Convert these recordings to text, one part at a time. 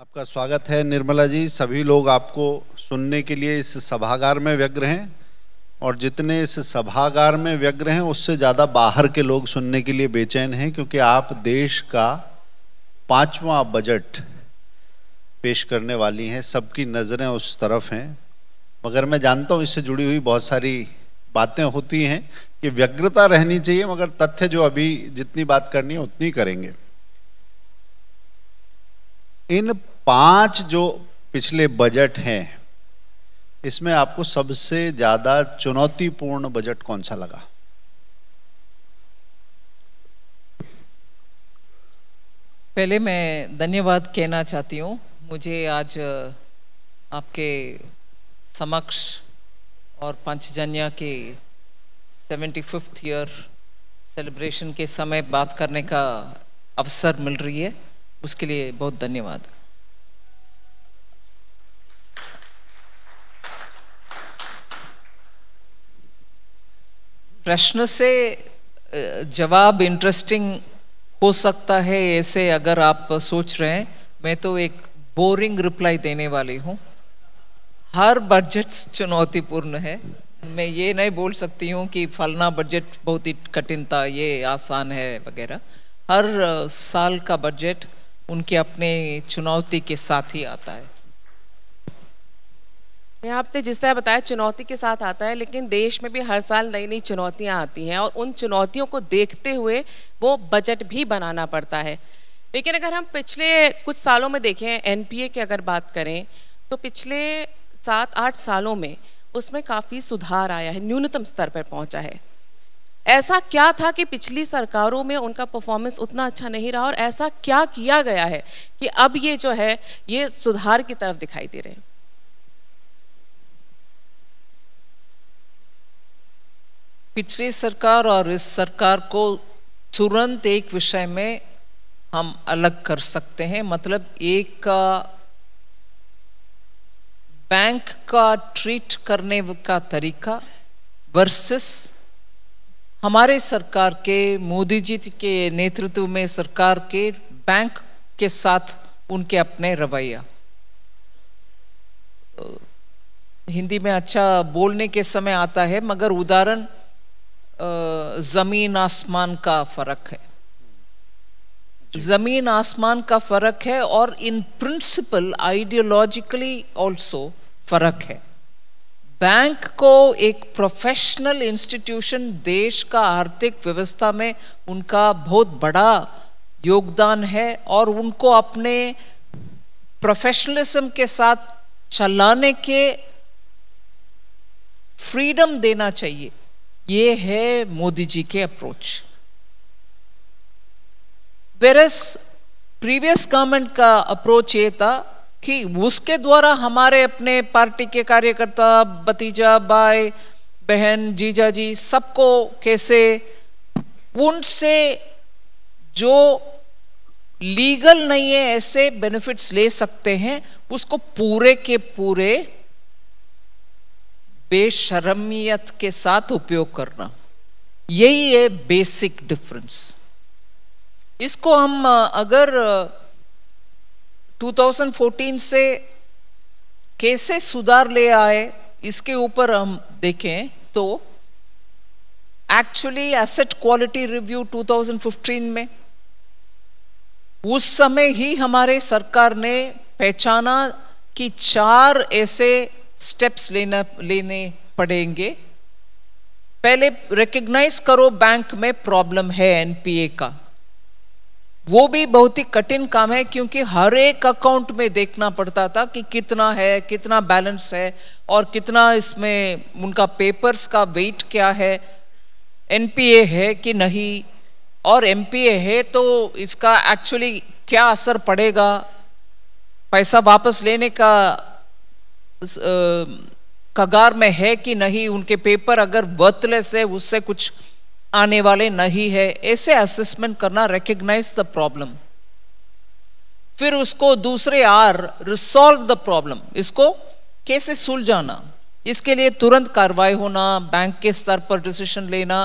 आपका स्वागत है निर्मला जी सभी लोग आपको सुनने के लिए इस सभागार में व्यग्र हैं और जितने इस सभागार में व्यग्र हैं उससे ज़्यादा बाहर के लोग सुनने के लिए बेचैन हैं क्योंकि आप देश का पांचवा बजट पेश करने वाली हैं सबकी नज़रें उस तरफ हैं मगर मैं जानता हूँ इससे जुड़ी हुई बहुत सारी बातें होती हैं कि व्यग्रता रहनी चाहिए मगर तथ्य जो अभी जितनी बात करनी है उतनी करेंगे इन पांच जो पिछले बजट हैं इसमें आपको सबसे ज्यादा चुनौतीपूर्ण बजट कौन सा लगा पहले मैं धन्यवाद कहना चाहती हूँ मुझे आज आपके समक्ष और पंचजन्या के सेवेंटी फिफ्थ ईयर सेलिब्रेशन के समय बात करने का अवसर मिल रही है उसके लिए बहुत धन्यवाद प्रश्न से जवाब इंटरेस्टिंग हो सकता है ऐसे अगर आप सोच रहे हैं मैं तो एक बोरिंग रिप्लाई देने वाली हूँ हर बजट चुनौतीपूर्ण है मैं ये नहीं बोल सकती हूँ कि फलना बजट बहुत ही कठिन था ये आसान है वगैरह हर साल का बजट उनके अपने चुनौती के साथ ही आता है यहाँ आपने जिस तरह बताया चुनौती के साथ आता है लेकिन देश में भी हर साल नई नई चुनौतियाँ आती हैं और उन चुनौतियों को देखते हुए वो बजट भी बनाना पड़ता है लेकिन अगर हम पिछले कुछ सालों में देखें एन की अगर बात करें तो पिछले सात आठ सालों में उसमें काफ़ी सुधार आया है न्यूनतम स्तर पर पहुँचा है ऐसा क्या था कि पिछली सरकारों में उनका परफॉर्मेंस उतना अच्छा नहीं रहा और ऐसा क्या किया गया है कि अब ये जो है ये सुधार की तरफ दिखाई दे रहे हैं पिछली सरकार और इस सरकार को तुरंत एक विषय में हम अलग कर सकते हैं मतलब एक का बैंक का ट्रीट करने का तरीका वर्सेस हमारे सरकार के मोदी जी के नेतृत्व में सरकार के बैंक के साथ उनके अपने रवैया हिंदी में अच्छा बोलने के समय आता है मगर उदाहरण ज़मीन आसमान का फ़र्क है ज़मीन आसमान का फ़र्क है और इन प्रिंसिपल आइडियोलॉजिकली ऑल्सो फ़र्क है बैंक को एक प्रोफेशनल इंस्टीट्यूशन देश का आर्थिक व्यवस्था में उनका बहुत बड़ा योगदान है और उनको अपने प्रोफेशनलिज्म के साथ चलाने के फ्रीडम देना चाहिए ये है मोदी जी के अप्रोच वेरस प्रीवियस गवर्नमेंट का अप्रोच ये था कि उसके द्वारा हमारे अपने पार्टी के कार्यकर्ता भतीजा भाई बहन जीजा जी सबको कैसे उनसे जो लीगल नहीं है ऐसे बेनिफिट्स ले सकते हैं उसको पूरे के पूरे बेशर्मियत के साथ उपयोग करना यही है बेसिक डिफरेंस इसको हम अगर 2014 से कैसे सुधार ले आए इसके ऊपर हम देखें तो एक्चुअली एसेट क्वालिटी रिव्यू 2015 में उस समय ही हमारे सरकार ने पहचाना कि चार ऐसे स्टेप्स लेना लेने पड़ेंगे पहले रिकग्नाइज करो बैंक में प्रॉब्लम है एनपीए का वो भी बहुत ही कठिन काम है क्योंकि हर एक अकाउंट में देखना पड़ता था कि कितना है कितना बैलेंस है और कितना इसमें उनका पेपर्स का वेट क्या है एनपीए है कि नहीं और एमपीए है तो इसका एक्चुअली क्या असर पड़ेगा पैसा वापस लेने का कगार में है कि नहीं उनके पेपर अगर वर्थलेस है उससे कुछ आने वाले नहीं है ऐसे असेसमेंट करना रिकग्नाइज द प्रॉब्लम फिर उसको दूसरे आर रिसॉल्व द प्रॉब्लम इसको कैसे सुलझाना इसके लिए तुरंत कार्रवाई होना बैंक के स्तर पर डिसीजन लेना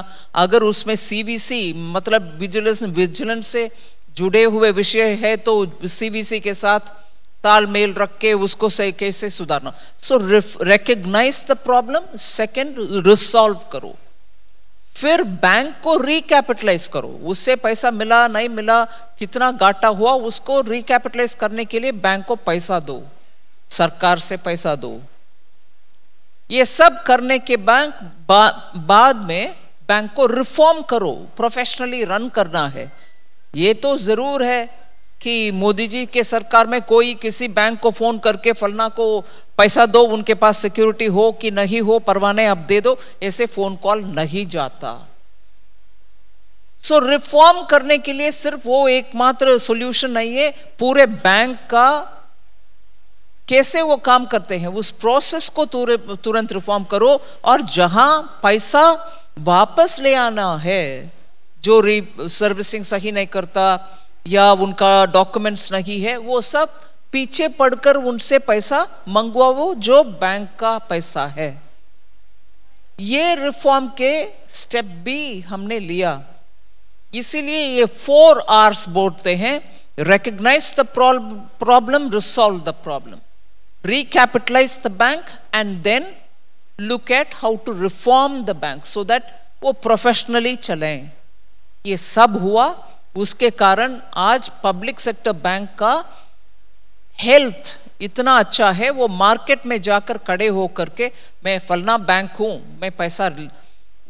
अगर उसमें सीवीसी मतलब विजिलेंस विजिलेंस से जुड़े हुए विषय है तो सीवीसी के साथ तालमेल रख के उसको सही कैसे सुधारना so recognize the problem second resolve करो फिर बैंक को रिकैपिटलाइज करो उससे पैसा मिला नहीं मिला कितना घाटा हुआ उसको रिकैपिटलाइज करने के लिए बैंक को पैसा दो सरकार से पैसा दो ये सब करने के बैंक बा, बाद में बैंक को रिफॉर्म करो प्रोफेशनली रन करना है ये तो जरूर है कि मोदी जी के सरकार में कोई किसी बैंक को फ़ोन करके फलना को पैसा दो उनके पास सिक्योरिटी हो कि नहीं हो परवाने आप दे दो ऐसे फ़ोन कॉल नहीं जाता सो so, रिफॉर्म करने के लिए सिर्फ वो एकमात्र सॉल्यूशन नहीं है पूरे बैंक का कैसे वो काम करते हैं उस प्रोसेस को तुरंत रिफॉर्म करो और जहां पैसा वापस ले आना है जो सर्विसिंग सही नहीं करता या उनका डॉक्यूमेंट्स नहीं है वो सब पीछे पड़कर उनसे पैसा मंगवा वो जो बैंक का पैसा है ये रिफॉर्म के स्टेप भी हमने लिया इसीलिए ये फोर आर्स बोलते हैं recognize the problem resolve the problem recapitalize the bank and then look at how to reform the bank so that वो प्रोफेशनली चलें ये सब हुआ उसके कारण आज पब्लिक सेक्टर बैंक का हेल्थ इतना अच्छा है वो मार्केट में जाकर खड़े हो करके मैं फलना बैंक हूँ मैं पैसा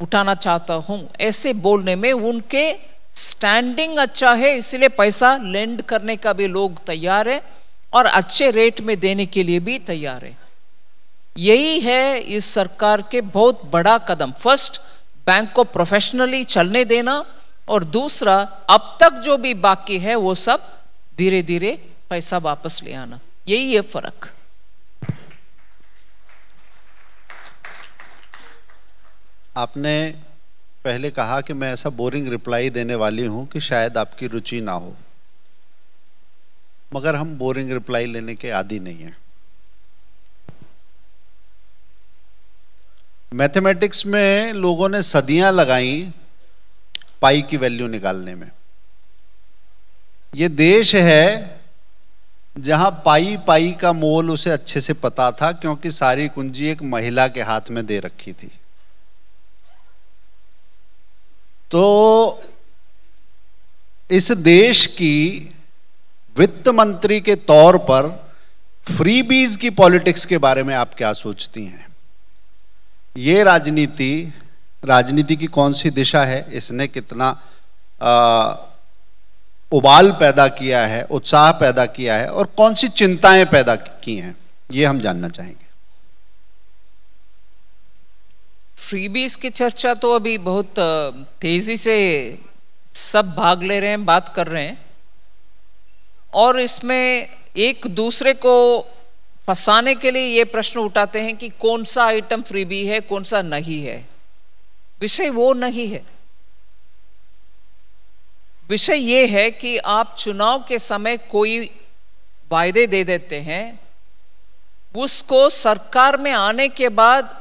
उठाना चाहता हूँ ऐसे बोलने में उनके स्टैंडिंग अच्छा है इसलिए पैसा लेंड करने का भी लोग तैयार है और अच्छे रेट में देने के लिए भी तैयार है यही है इस सरकार के बहुत बड़ा कदम फर्स्ट बैंक को प्रोफेशनली चलने देना और दूसरा अब तक जो भी बाकी है वो सब धीरे धीरे पैसा वापस ले आना यही है फर्क आपने पहले कहा कि मैं ऐसा बोरिंग रिप्लाई देने वाली हूं कि शायद आपकी रुचि ना हो मगर हम बोरिंग रिप्लाई लेने के आदि नहीं हैं मैथमेटिक्स में लोगों ने सदियां लगाई पाई की वैल्यू निकालने में ये देश है जहां पाई पाई का मोल उसे अच्छे से पता था क्योंकि सारी कुंजी एक महिला के हाथ में दे रखी थी तो इस देश की वित्त मंत्री के तौर पर फ्री बीज की पॉलिटिक्स के बारे में आप क्या सोचती हैं ये राजनीति राजनीति की कौन सी दिशा है इसने कितना आ, उबाल पैदा किया है उत्साह पैदा किया है और कौन सी चिंताएं पैदा की हैं ये हम जानना चाहेंगे फ्रीबीज की चर्चा तो अभी बहुत तेजी से सब भाग ले रहे हैं बात कर रहे हैं और इसमें एक दूसरे को फंसाने के लिए ये प्रश्न उठाते हैं कि कौन सा आइटम फ्रीबी है कौन सा नहीं है विषय वो नहीं है विषय ये है कि आप चुनाव के समय कोई वायदे दे देते हैं उसको सरकार में आने के बाद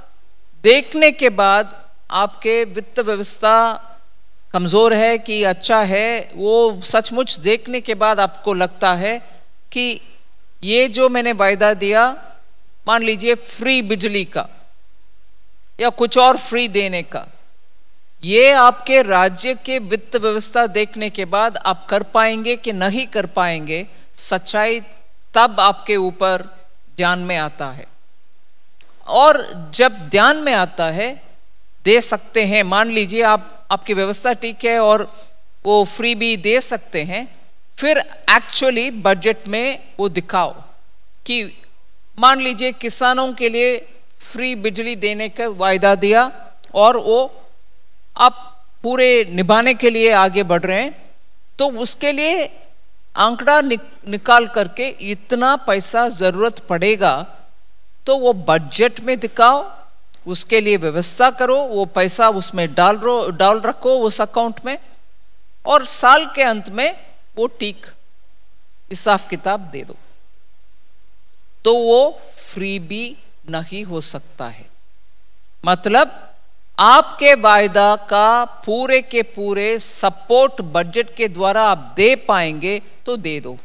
देखने के बाद आपके वित्त व्यवस्था कमज़ोर है कि अच्छा है वो सचमुच देखने के बाद आपको लगता है कि ये जो मैंने वायदा दिया मान लीजिए फ्री बिजली का या कुछ और फ्री देने का ये आपके राज्य के वित्त व्यवस्था देखने के बाद आप कर पाएंगे कि नहीं कर पाएंगे सच्चाई तब आपके ऊपर ध्यान में आता है और जब ध्यान में आता है दे सकते हैं मान लीजिए आप आपकी व्यवस्था ठीक है और वो फ्री भी दे सकते हैं फिर एक्चुअली बजट में वो दिखाओ कि मान लीजिए किसानों के लिए फ्री बिजली देने का वायदा दिया और वो आप पूरे निभाने के लिए आगे बढ़ रहे हैं तो उसके लिए आंकड़ा नि, निकाल करके इतना पैसा ज़रूरत पड़ेगा तो वो बजट में दिखाओ उसके लिए व्यवस्था करो वो पैसा उसमें डाल रो डाल रखो उस अकाउंट में और साल के अंत में वो ठीक हिसाब किताब दे दो तो वो फ्री भी नहीं हो सकता है मतलब आपके वायदा का पूरे के पूरे सपोर्ट बजट के द्वारा आप दे पाएंगे तो दे दो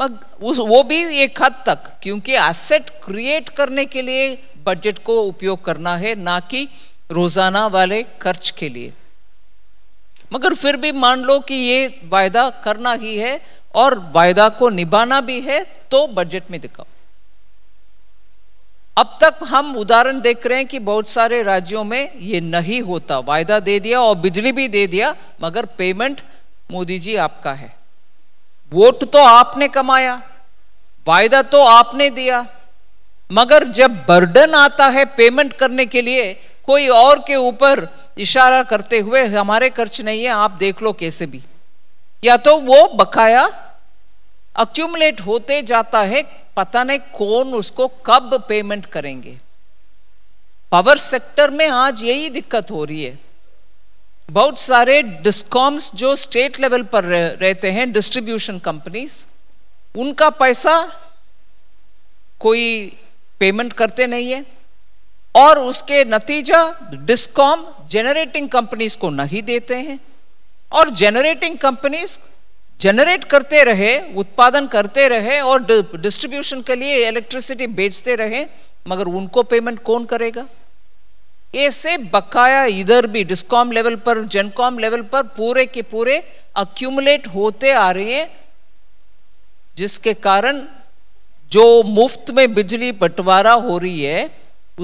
मग उस वो भी एक हद तक क्योंकि एसेट क्रिएट करने के लिए बजट को उपयोग करना है ना कि रोजाना वाले खर्च के लिए मगर फिर भी मान लो कि ये वायदा करना ही है और वायदा को निभाना भी है तो बजट में दिखाओ अब तक हम उदाहरण देख रहे हैं कि बहुत सारे राज्यों में ये नहीं होता वायदा दे दिया और बिजली भी दे दिया मगर पेमेंट मोदी जी आपका है वोट तो आपने कमाया वायदा तो आपने दिया मगर जब बर्डन आता है पेमेंट करने के लिए कोई और के ऊपर इशारा करते हुए हमारे खर्च नहीं है आप देख लो कैसे भी या तो वो बकाया अक्यूमलेट होते जाता है पता नहीं कौन उसको कब पेमेंट करेंगे पावर सेक्टर में आज यही दिक्कत हो रही है बहुत सारे डिस्कॉम्स जो स्टेट लेवल पर रहते हैं डिस्ट्रीब्यूशन कंपनीज उनका पैसा कोई पेमेंट करते नहीं है और उसके नतीजा डिस्कॉम जेनरेटिंग कंपनीज को नहीं देते हैं और जेनरेटिंग कंपनीज जनरेट करते रहे उत्पादन करते रहे और डिस्ट्रीब्यूशन के लिए इलेक्ट्रिसिटी बेचते रहे मगर उनको पेमेंट कौन करेगा ऐसे बकाया इधर भी डिस्कॉम लेवल पर जनकॉम लेवल पर पूरे के पूरे अक्यूमुलेट होते आ रहे हैं जिसके कारण जो मुफ्त में बिजली बंटवारा हो रही है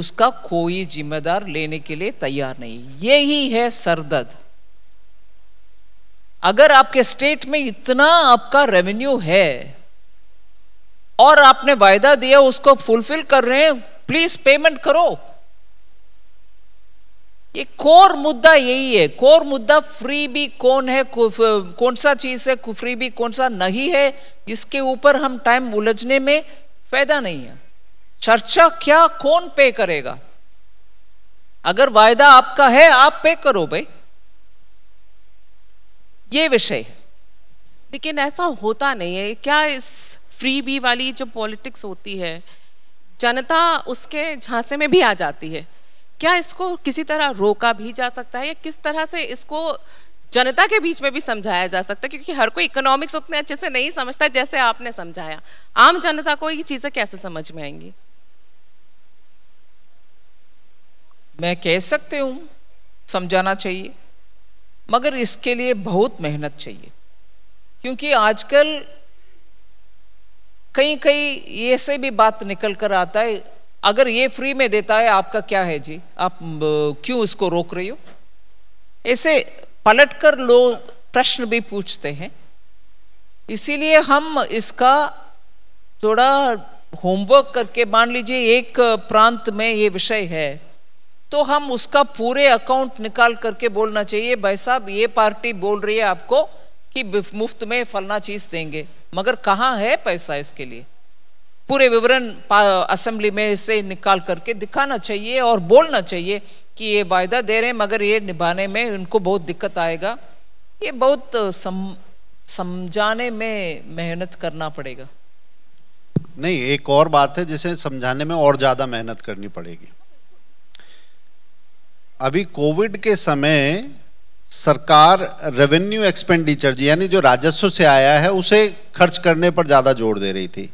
उसका कोई जिम्मेदार लेने के लिए तैयार नहीं यही है सरदर्द अगर आपके स्टेट में इतना आपका रेवेन्यू है और आपने वायदा दिया उसको फुलफिल कर रहे हैं प्लीज पेमेंट करो ये कोर मुद्दा यही है कोर मुद्दा फ्री भी कौन है कौन सा चीज है फ्री भी कौन सा नहीं है इसके ऊपर हम टाइम उलझने में फायदा नहीं है चर्चा क्या कौन पे करेगा अगर वायदा आपका है आप पे करो भाई ये विषय लेकिन ऐसा होता नहीं है क्या इस फ्री बी वाली जो पॉलिटिक्स होती है जनता उसके झांसे में भी आ जाती है क्या इसको किसी तरह रोका भी जा सकता है या किस तरह से इसको जनता के बीच में भी समझाया जा सकता है क्योंकि हर कोई इकोनॉमिक्स उतने अच्छे से नहीं समझता जैसे आपने समझाया आम जनता को ये चीज़ें कैसे समझ में आएंगी मैं कह सकते हूँ समझाना चाहिए मगर इसके लिए बहुत मेहनत चाहिए क्योंकि आजकल कहीं कहीं ऐसे भी बात निकल कर आता है अगर ये फ्री में देता है आपका क्या है जी आप क्यों इसको रोक रही हो ऐसे पलट कर लोग प्रश्न भी पूछते हैं इसीलिए हम इसका थोड़ा होमवर्क करके मान लीजिए एक प्रांत में ये विषय है तो हम उसका पूरे अकाउंट निकाल करके बोलना चाहिए भाई साहब ये पार्टी बोल रही है आपको कि मुफ्त में फलना चीज देंगे मगर कहाँ है पैसा इसके लिए पूरे विवरण असेंबली में से निकाल करके दिखाना चाहिए और बोलना चाहिए कि ये वायदा दे रहे हैं मगर ये निभाने में उनको बहुत दिक्कत आएगा ये बहुत सम, समझाने में मेहनत करना पड़ेगा नहीं एक और बात है जिसे समझाने में और ज़्यादा मेहनत करनी पड़ेगी अभी कोविड के समय सरकार रेवेन्यू एक्सपेंडिचर यानी जो राजस्व से आया है उसे खर्च करने पर ज़्यादा जोर दे रही थी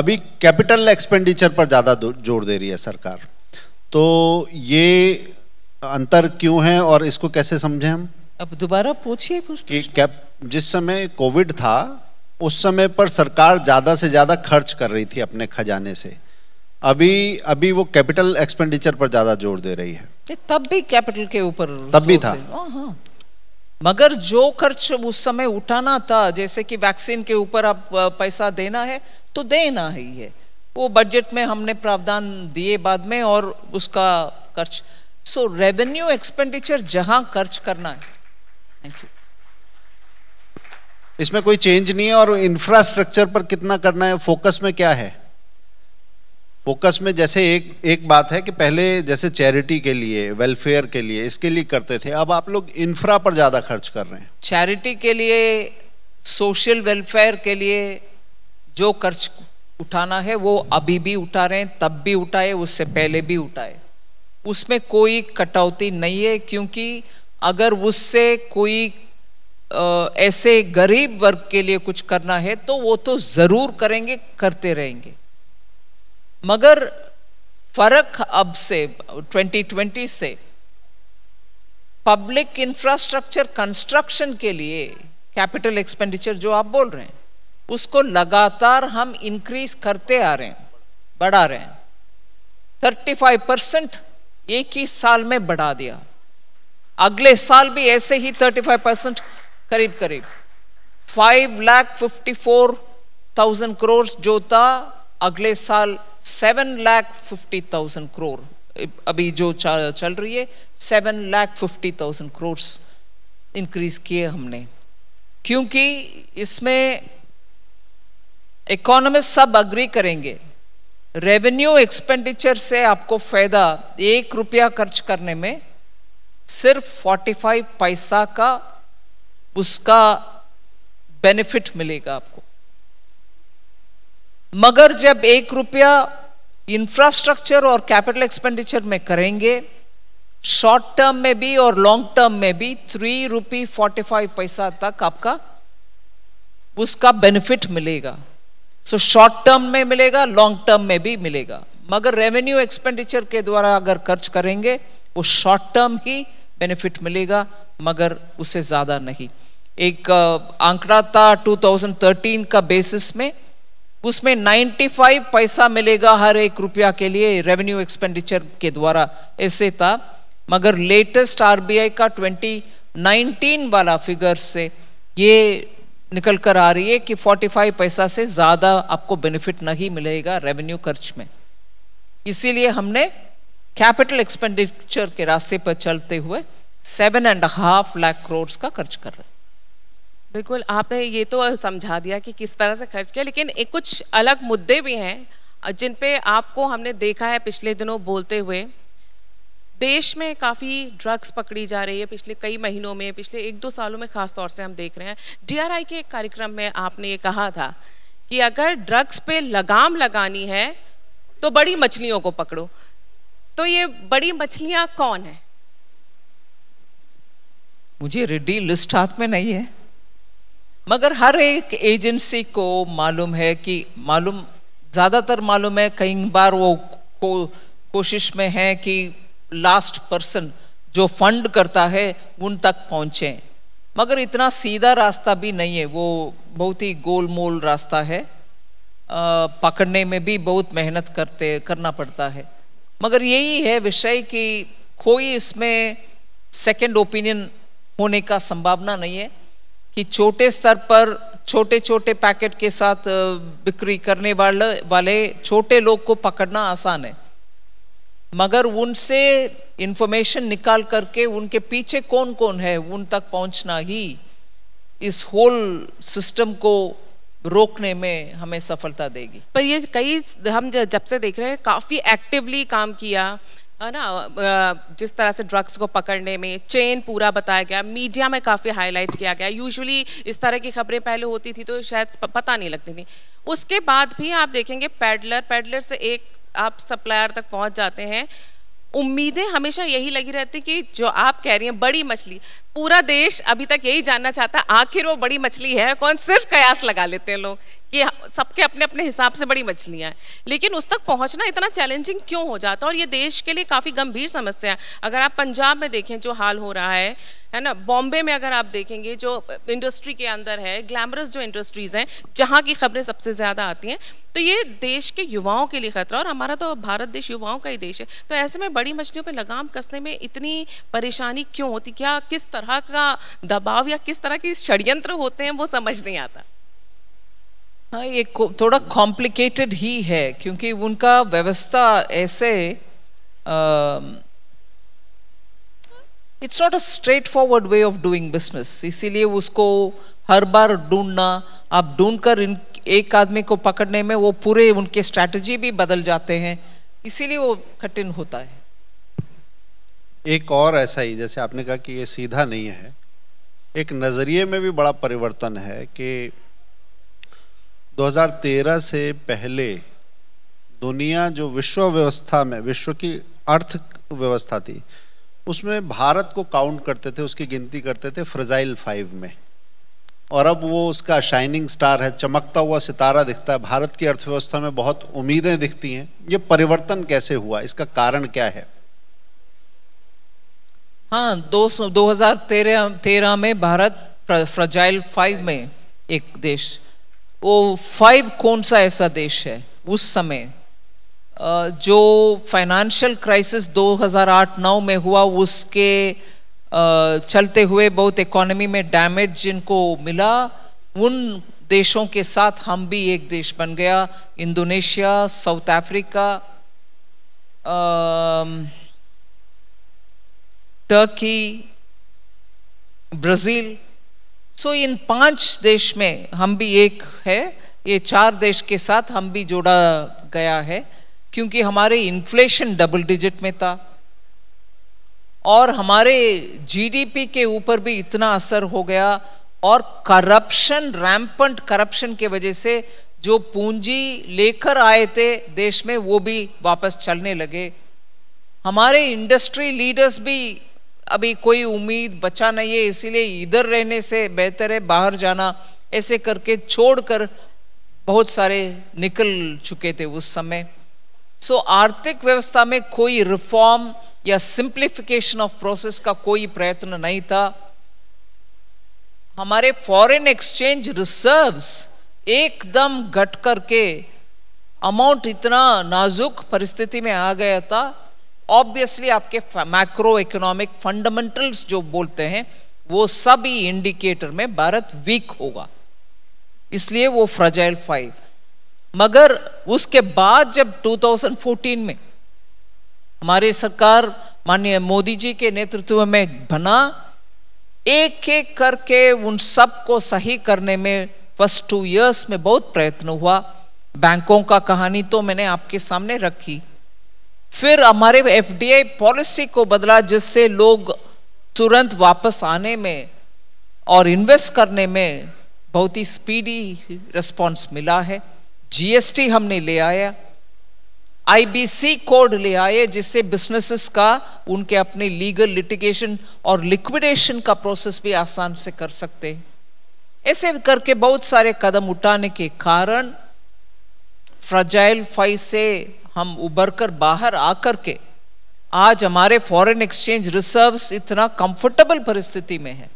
अभी कैपिटल एक्सपेंडिचर पर ज़्यादा जोर दे रही है सरकार तो ये अंतर क्यों है और इसको कैसे समझें हम अब दोबारा पूछिए कि कैप जिस समय कोविड था उस समय पर सरकार ज़्यादा से ज़्यादा खर्च कर रही थी अपने खजाने से अभी अभी वो कैपिटल एक्सपेंडिचर पर ज्यादा जोर दे रही है तब भी कैपिटल के ऊपर तब भी था हाँ, हाँ। मगर जो खर्च उस समय उठाना था जैसे कि वैक्सीन के ऊपर आप पैसा देना है तो देना ही है वो बजट में हमने प्रावधान दिए बाद में और उसका खर्च सो रेवेन्यू एक्सपेंडिचर जहां खर्च करना है थैंक यू इसमें कोई चेंज नहीं है और इंफ्रास्ट्रक्चर पर कितना करना है फोकस में क्या है फोकस में जैसे एक एक बात है कि पहले जैसे चैरिटी के लिए वेलफेयर के लिए इसके लिए करते थे अब आप लोग इंफ्रा पर ज़्यादा खर्च कर रहे हैं चैरिटी के लिए सोशल वेलफेयर के लिए जो खर्च उठाना है वो अभी भी उठा रहे हैं तब भी उठाए उससे पहले भी उठाए उसमें कोई कटौती नहीं है क्योंकि अगर उससे कोई ऐसे गरीब वर्ग के लिए कुछ करना है तो वो तो ज़रूर करेंगे करते रहेंगे मगर फर्क अब से 2020 से पब्लिक इंफ्रास्ट्रक्चर कंस्ट्रक्शन के लिए कैपिटल एक्सपेंडिचर जो आप बोल रहे हैं उसको लगातार हम इंक्रीज करते आ रहे हैं बढ़ा रहे हैं 35 परसेंट एक ही साल में बढ़ा दिया अगले साल भी ऐसे ही 35 परसेंट करीब करीब five lakh fifty four thousand crore जो था अगले साल seven lakh fifty thousand crore अभी जो चल रही है seven lakh fifty thousand crore increase किए हमने क्योंकि इसमें इकोनॉमिस्ट सब अग्री करेंगे रेवेन्यू एक्सपेंडिचर से आपको फायदा एक रुपया खर्च करने में सिर्फ 45 पैसा का उसका बेनिफिट मिलेगा आपको मगर जब एक रुपया इंफ्रास्ट्रक्चर और कैपिटल एक्सपेंडिचर में करेंगे शॉर्ट टर्म में भी और लॉन्ग टर्म में भी थ्री रुपी फोर्टी फाइव पैसा तक आपका उसका बेनिफिट मिलेगा सो शॉर्ट टर्म में मिलेगा लॉन्ग टर्म में भी मिलेगा मगर रेवेन्यू एक्सपेंडिचर के द्वारा अगर खर्च करेंगे वो शॉर्ट टर्म ही बेनिफिट मिलेगा मगर उससे ज़्यादा नहीं एक आंकड़ा था 2013 का बेसिस में उसमें 95 पैसा मिलेगा हर एक रुपया के लिए रेवेन्यू एक्सपेंडिचर के द्वारा ऐसे था मगर लेटेस्ट आरबीआई का 2019 वाला फिगर से ये निकल कर आ रही है कि 45 पैसा से ज़्यादा आपको बेनिफिट नहीं मिलेगा रेवेन्यू खर्च में इसीलिए हमने कैपिटल एक्सपेंडिचर के रास्ते पर चलते हुए seven and half lakh crore का खर्च कर रहे हैं बिल्कुल आपने ये तो समझा दिया कि किस तरह से खर्च किया लेकिन एक कुछ अलग मुद्दे भी हैं जिन पे आपको हमने देखा है पिछले दिनों बोलते हुए देश में काफ़ी ड्रग्स पकड़ी जा रही है पिछले कई महीनों में पिछले एक दो सालों में ख़ास तौर से हम देख रहे हैं डीआरआई के एक कार्यक्रम में आपने ये कहा था कि अगर ड्रग्स पे लगाम लगानी है तो बड़ी मछलियों को पकड़ो तो ये बड़ी मछलियाँ कौन है मुझे रेडी लिस्ट हाथ में नहीं है मगर हर एक एजेंसी को मालूम है कि मालूम ज़्यादातर मालूम है कई बार वो को, कोशिश में है कि लास्ट पर्सन जो फंड करता है उन तक पहुँचें मगर इतना सीधा रास्ता भी नहीं है वो बहुत ही गोल मोल रास्ता है आ, पकड़ने में भी बहुत मेहनत करते करना पड़ता है मगर यही है विषय कि कोई इसमें सेकंड ओपिनियन होने का संभावना नहीं है कि छोटे स्तर पर छोटे छोटे पैकेट के साथ बिक्री करने वाले वाले छोटे लोग को पकड़ना आसान है मगर उनसे इंफॉर्मेशन निकाल करके उनके पीछे कौन कौन है उन तक पहुंचना ही इस होल सिस्टम को रोकने में हमें सफलता देगी पर ये कई हम जब से देख रहे हैं काफ़ी एक्टिवली काम किया ना जिस तरह से ड्रग्स को पकड़ने में चेन पूरा बताया गया मीडिया में काफ़ी हाईलाइट किया गया यूजुअली इस तरह की खबरें पहले होती थी तो शायद पता नहीं लगती थी उसके बाद भी आप देखेंगे पैडलर पैडलर से एक आप सप्लायर तक पहुंच जाते हैं उम्मीदें हमेशा यही लगी रहती कि जो आप कह रही हैं बड़ी मछली पूरा देश अभी तक यही जानना चाहता आखिर वो बड़ी मछली है कौन सिर्फ कयास लगा लेते हैं लोग कि सबके अपने अपने हिसाब से बड़ी मछलियाँ हैं लेकिन उस तक पहुँचना इतना चैलेंजिंग क्यों हो जाता है और ये देश के लिए काफ़ी गंभीर समस्या है अगर आप पंजाब में देखें जो हाल हो रहा है है ना बॉम्बे में अगर आप देखेंगे जो इंडस्ट्री के अंदर है ग्लैमरस जो इंडस्ट्रीज़ हैं जहाँ की खबरें सबसे ज़्यादा आती हैं तो ये देश के युवाओं के लिए खतरा और हमारा तो भारत देश युवाओं का ही देश है तो ऐसे में बड़ी मछलियों पर लगाम कसने में इतनी परेशानी क्यों होती क्या किस तरह का दबाव या किस तरह के षडयंत्र होते हैं वो समझ नहीं आता हाँ ये थोड़ा कॉम्प्लिकेटेड ही है क्योंकि उनका व्यवस्था ऐसे it's not a straight forward way of doing business इसीलिए उसको हर बार ढूंढना आप ढूंढ कर इन एक आदमी को पकड़ने में वो पूरे उनके स्ट्रैटेजी भी बदल जाते हैं इसीलिए वो कठिन होता है एक और ऐसा ही जैसे आपने कहा कि ये सीधा नहीं है एक नज़रिए में भी बड़ा परिवर्तन है कि 2013 से पहले दुनिया जो विश्व व्यवस्था में विश्व की अर्थ व्यवस्था थी उसमें भारत को काउंट करते थे उसकी गिनती करते थे फ्रजाइल फाइव में और अब वो उसका शाइनिंग स्टार है चमकता हुआ सितारा दिखता है भारत की अर्थव्यवस्था में बहुत उम्मीदें दिखती हैं ये परिवर्तन कैसे हुआ इसका कारण क्या है हाँ दो सौ दो हजार तेरह में भारत फ्रजाइल फाइव में एक देश वो फाइव कौन सा ऐसा देश है उस समय जो फाइनेंशियल क्राइसिस 2008-9 में हुआ उसके चलते हुए बहुत इकोनॉमी में डैमेज जिनको मिला उन देशों के साथ हम भी एक देश बन गया Indonesia South Africa Turkey Brazil so इन पांच देश में हम भी एक है ये चार देश के साथ हम भी जोड़ा गया है क्योंकि हमारे इन्फ्लेशन डबल डिजिट में था और हमारे जीडीपी के ऊपर भी इतना असर हो गया और करप्शन रैम्पंट करप्शन के वजह से जो पूंजी लेकर आए थे देश में वो भी वापस चलने लगे हमारे इंडस्ट्री लीडर्स भी अभी कोई उम्मीद बचा नहीं है इसीलिए इधर रहने से बेहतर है बाहर जाना ऐसे करके छोड़कर बहुत सारे निकल चुके थे उस समय सो so, आर्थिक व्यवस्था में कोई रिफॉर्म या सिंप्लीफिकेशन ऑफ प्रोसेस का कोई प्रयत्न नहीं था हमारे फॉरेन एक्सचेंज रिजर्व्स एकदम घट करके अमाउंट इतना नाजुक परिस्थिति में आ गया था ऑब्वियसली आपके मैक्रो इकोनॉमिक फंडामेंटल्स जो बोलते हैं वो सभी इंडिकेटर में भारत वीक होगा इसलिए वो फ्रजाइल फाइव मगर उसके बाद जब 2014 में हमारी सरकार माननीय मोदी जी के नेतृत्व में बना एक एक करके उन सब को सही करने में फर्स्ट टू इयर्स में बहुत प्रयत्न हुआ बैंकों का कहानी तो मैंने आपके सामने रखी फिर हमारे एफडीआई पॉलिसी को बदला जिससे लोग तुरंत वापस आने में और इन्वेस्ट करने में बहुत ही स्पीडी रिस्पॉन्स मिला है जीएसटी हमने ले आया आईबीसी कोड ले आए जिससे बिजनेसेस का उनके अपने लीगल लिटिगेशन और लिक्विडेशन का प्रोसेस भी आसान से कर सकते ऐसे करके बहुत सारे कदम उठाने के कारण फ्रजाइल फाइ से हम उभर कर बाहर आकर के आज हमारे फॉरेन एक्सचेंज रिजर्व्स इतना कंफर्टेबल परिस्थिति में है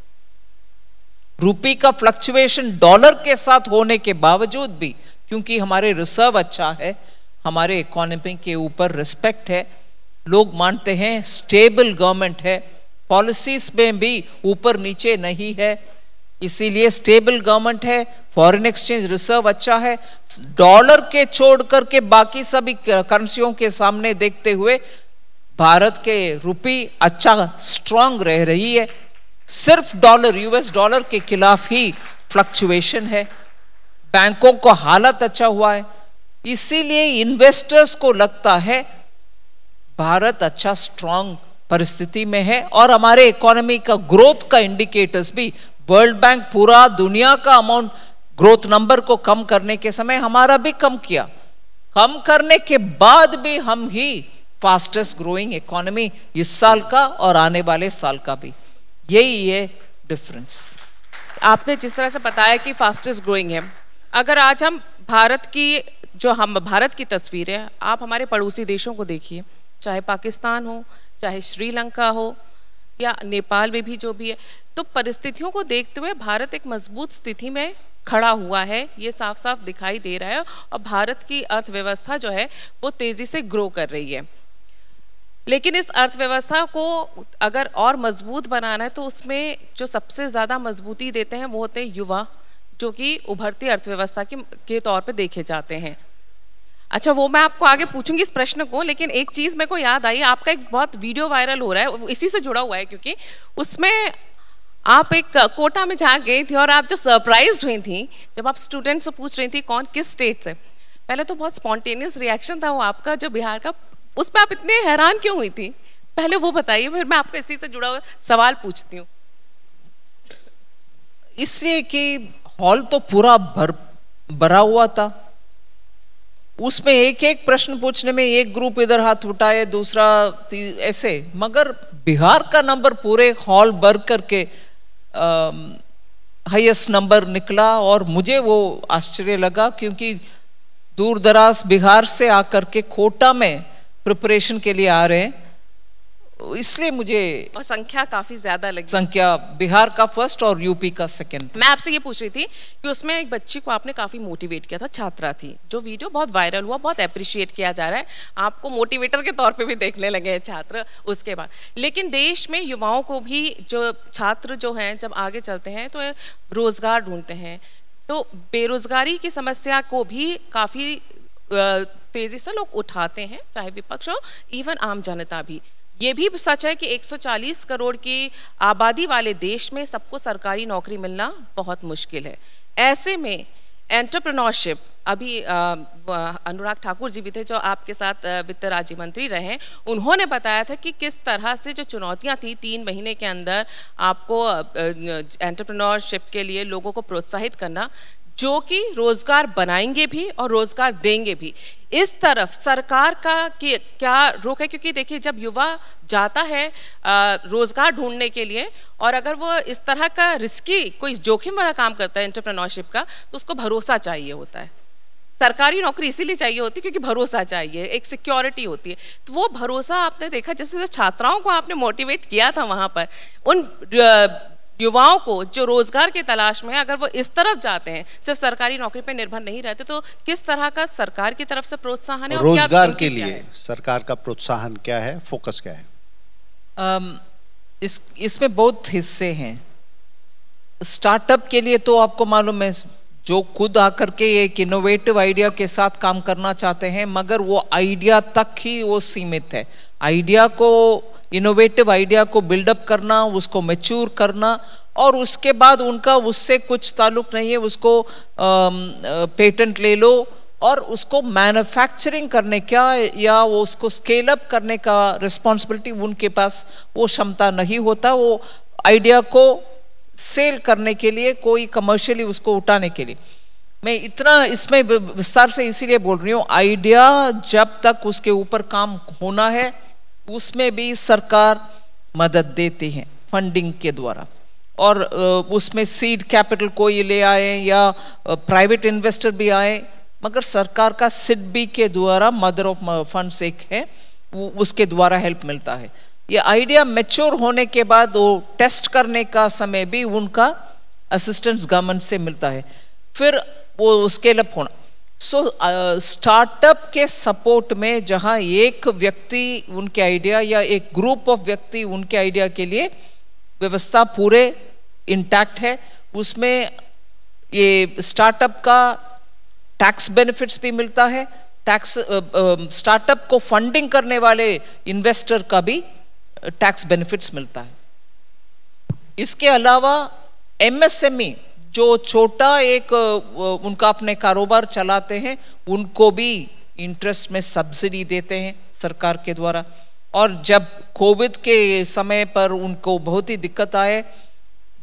रुपी का फ्लक्चुएशन डॉलर के साथ होने के बावजूद भी क्योंकि हमारे रिजर्व अच्छा है हमारे इकोनॉमी के ऊपर रिस्पेक्ट है लोग मानते हैं स्टेबल गवर्नमेंट है पॉलिसीज में भी ऊपर नीचे नहीं है इसीलिए स्टेबल गवर्नमेंट है फॉरेन एक्सचेंज रिजर्व अच्छा है डॉलर के छोड़ करके बाकी सभी करेंसियों के सामने देखते हुए भारत के रुपी अच्छा स्ट्रांग रह रही है सिर्फ डॉलर यूएस डॉलर के खिलाफ ही फ्लक्चुएशन है बैंकों को हालत अच्छा हुआ है इसीलिए इन्वेस्टर्स को लगता है भारत अच्छा स्ट्रांग परिस्थिति में है और हमारे इकोनॉमी का ग्रोथ का इंडिकेटर्स भी वर्ल्ड बैंक पूरा दुनिया का अमाउंट ग्रोथ नंबर को कम करने के समय हमारा भी कम किया कम करने के बाद भी हम ही फास्टेस्ट ग्रोइंग इकोनॉमी इस साल का और आने वाले साल का भी यही है डिफरेंस आपने जिस तरह से बताया कि फास्टेस्ट ग्रोइंग है अगर आज हम भारत की जो हम भारत की तस्वीर है आप हमारे पड़ोसी देशों को देखिए चाहे पाकिस्तान हो चाहे श्रीलंका हो या नेपाल में भी जो भी है तो परिस्थितियों को देखते हुए भारत एक मजबूत स्थिति में खड़ा हुआ है ये साफ साफ दिखाई दे रहा है और भारत की अर्थव्यवस्था जो है वो तेज़ी से ग्रो कर रही है लेकिन इस अर्थव्यवस्था को अगर और मजबूत बनाना है तो उसमें जो सबसे ज़्यादा मजबूती देते हैं वो होते हैं युवा जो कि उभरती अर्थव्यवस्था के तौर पर देखे जाते हैं अच्छा वो मैं आपको आगे पूछूंगी इस प्रश्न को लेकिन एक चीज़ मेरे को याद आई आपका एक बहुत वीडियो वायरल हो रहा है इसी से जुड़ा हुआ है क्योंकि उसमें आप एक कोटा में जहाँ गई थी और आप जो सरप्राइज हुई थी जब आप स्टूडेंट से पूछ रही थी कौन किस स्टेट से पहले तो बहुत स्पॉन्टेनियस रिएक्शन था वो आपका जो बिहार का उस पर आप इतने हैरान क्यों हुई थी पहले वो बताइए फिर मैं आपको इसी से जुड़ा हुआ सवाल पूछती हूँ इसलिए कि हॉल तो पूरा भर भरा हुआ था उसमें एक एक प्रश्न पूछने में एक ग्रुप इधर हाथ उठाए दूसरा ऐसे मगर बिहार का नंबर पूरे हॉल भर करके हाईएस्ट नंबर निकला और मुझे वो आश्चर्य लगा क्योंकि दूर दराज बिहार से आकर के कोटा में प्रिपरेशन के लिए आ रहे हैं तो इसलिए मुझे और संख्या काफी ज्यादा लगी संख्या बिहार का फर्स्ट और यूपी का सेकंड मैं आपसे ये पूछ रही थी कि उसमें एक बच्ची को आपने काफी मोटिवेट किया था छात्रा थी जो वीडियो बहुत वायरल हुआ बहुत अप्रिशिएट किया जा रहा है आपको मोटिवेटर के तौर पर भी देखने लगे हैं छात्र उसके बाद लेकिन देश में युवाओं को भी जो छात्र जो हैं जब आगे चलते हैं तो रोजगार ढूंढते हैं तो बेरोजगारी की समस्या को भी काफी तेजी से लोग उठाते हैं चाहे विपक्ष हो इवन आम जनता भी ये भी सच है कि 140 करोड़ की आबादी वाले देश में सबको सरकारी नौकरी मिलना बहुत मुश्किल है ऐसे में एंटरप्रनोरशिप अभी अनुराग ठाकुर जी भी थे जो आपके साथ वित्त राज्य मंत्री रहे उन्होंने बताया था कि किस तरह से जो चुनौतियां थी तीन महीने के अंदर आपको एंटरप्रेन्योरशिप के लिए लोगों को प्रोत्साहित करना जो कि रोज़गार बनाएंगे भी और रोज़गार देंगे भी इस तरफ सरकार का कि क्या रोक है क्योंकि देखिए जब युवा जाता है रोज़गार ढूंढने के लिए और अगर वो इस तरह का रिस्की कोई जोखिम वाला काम करता है एंटरप्रेन्योरशिप का तो उसको भरोसा चाहिए होता है सरकारी नौकरी इसीलिए चाहिए होती है क्योंकि भरोसा चाहिए एक सिक्योरिटी होती है तो वो भरोसा आपने देखा जैसे जैसे छात्राओं को आपने मोटिवेट किया था वहाँ पर उन युवाओं को जो रोज़गार की तलाश में अगर वो इस तरफ जाते हैं सिर्फ सरकारी नौकरी पर निर्भर नहीं रहते तो किस तरह का सरकार की तरफ से प्रोत्साहन है रोजगार के लिए सरकार का प्रोत्साहन क्या है फोकस क्या है इस इसमें बहुत हिस्से हैं स्टार्टअप के लिए तो आपको मालूम है जो खुद आकर के एक इनोवेटिव आइडिया के साथ काम करना चाहते हैं मगर वो आइडिया तक ही वो सीमित है आइडिया को इनोवेटिव आइडिया को बिल्डअप करना उसको मेच्योर करना और उसके बाद उनका उससे कुछ ताल्लुक नहीं है उसको पेटेंट ले लो और उसको मैन्युफैक्चरिंग करने का या वो उसको स्केल अप करने का रिस्पॉन्सिबिलिटी उनके पास वो क्षमता नहीं होता वो आइडिया को सेल करने के लिए कोई कमर्शियली उसको उठाने के लिए मैं इतना इसमें विस्तार से इसीलिए बोल रही हूँ आइडिया जब तक उसके ऊपर काम होना है उसमें भी सरकार मदद देती है फंडिंग के द्वारा और उसमें सीड कैपिटल कोई ले आए या प्राइवेट इन्वेस्टर भी आए मगर सरकार का सिडबी के द्वारा मदर ऑफ फंड्स एक है उसके द्वारा हेल्प मिलता है ये आइडिया मेच्योर होने के बाद वो टेस्ट करने का समय भी उनका असिस्टेंस गवर्नमेंट से मिलता है फिर वो स्केल अप होना सो स्टार्टअप uh, के सपोर्ट में जहाँ एक व्यक्ति उनके आइडिया या एक ग्रुप ऑफ व्यक्ति उनके आइडिया के लिए व्यवस्था पूरे इंटैक्ट है उसमें ये स्टार्टअप का टैक्स बेनिफिट्स भी मिलता है टैक्स स्टार्टअप uh, um, को फंडिंग करने वाले इन्वेस्टर का भी टैक्स uh, बेनिफिट्स मिलता है इसके अलावा एमएसएमई जो छोटा एक उनका अपने कारोबार चलाते हैं उनको भी इंटरेस्ट में सब्सिडी देते हैं सरकार के द्वारा और जब कोविड के समय पर उनको बहुत ही दिक्कत आए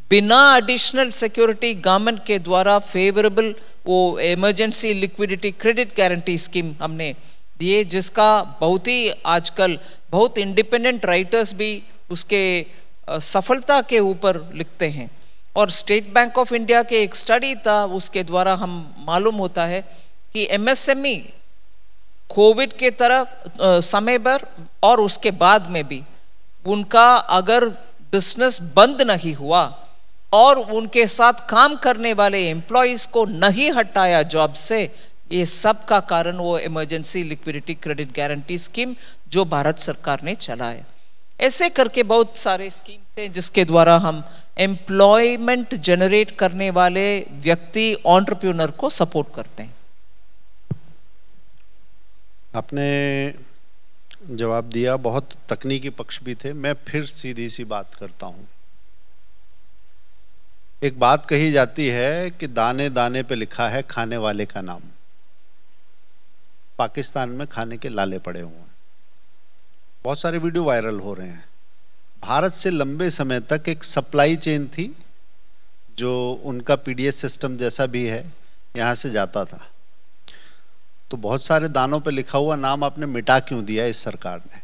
बिना एडिशनल सिक्योरिटी गवर्नमेंट के द्वारा फेवरेबल वो emergency liquidity credit guarantee scheme हमने दिए जिसका बहुत ही आजकल बहुत इंडिपेंडेंट राइटर्स भी उसके सफलता के ऊपर लिखते हैं और स्टेट बैंक ऑफ इंडिया के एक स्टडी था उसके द्वारा हम मालूम होता है कि एमएसएमई कोविड e के तरफ समय पर और उसके बाद में भी उनका अगर बिजनेस बंद नहीं हुआ और उनके साथ काम करने वाले एम्प्लॉयज़ को नहीं हटाया जॉब से ये सब का कारण वो emergency liquidity credit guarantee scheme जो भारत सरकार ने चलाया ऐसे करके बहुत सारे स्कीम्स हैं जिसके द्वारा हम एम्प्लॉयमेंट जनरेट करने वाले व्यक्ति ऑन्टरप्रिनर को सपोर्ट करते हैं आपने जवाब दिया बहुत तकनीकी पक्ष भी थे मैं फिर सीधी सी बात करता हूं एक बात कही जाती है कि दाने दाने पे लिखा है खाने वाले का नाम पाकिस्तान में खाने के लाले पड़े हुए हैं बहुत सारे वीडियो वायरल हो रहे हैं भारत से लंबे समय तक एक सप्लाई चेन थी जो उनका पीडीएस सिस्टम जैसा भी है यहाँ से जाता था तो बहुत सारे दानों पे लिखा हुआ नाम आपने मिटा क्यों दिया इस सरकार ने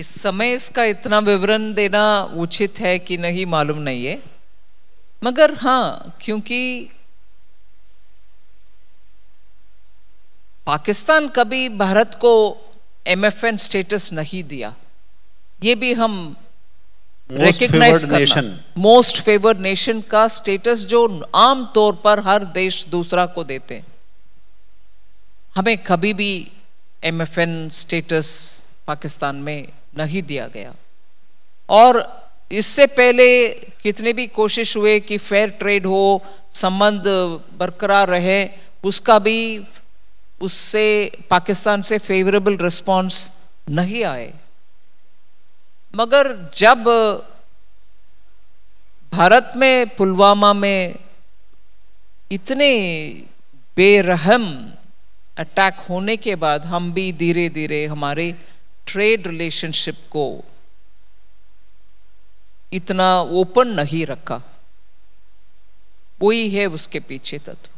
इस समय इसका इतना विवरण देना उचित है कि नहीं मालूम नहीं है मगर हाँ क्योंकि पाकिस्तान कभी भारत को एमएफएन स्टेटस नहीं दिया ये भी हम recognize nation most favoured nation का स्टेटस जो आम तौर पर हर देश दूसरा को देते हैं हमें कभी भी एमएफएन स्टेटस पाकिस्तान में नहीं दिया गया और इससे पहले कितने भी कोशिश हुए कि फेयर ट्रेड हो संबंध बरकरार रहे उसका भी उससे पाकिस्तान से फेवरेबल रिस्पांस नहीं आए मगर जब भारत में पुलवामा में इतने बेरहम अटैक होने के बाद हम भी धीरे धीरे हमारे ट्रेड रिलेशनशिप को इतना ओपन नहीं रखा वही है उसके पीछे तत्व